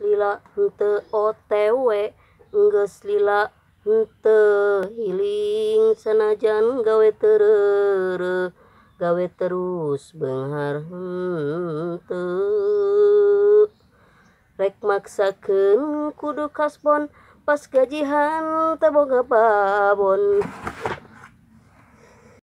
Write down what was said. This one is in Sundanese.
lilate ootewek ges lilate hiing senajan gawe ter gawe terus Benhar rekmaksa ke kudu kasbon pas gajihan teboga babon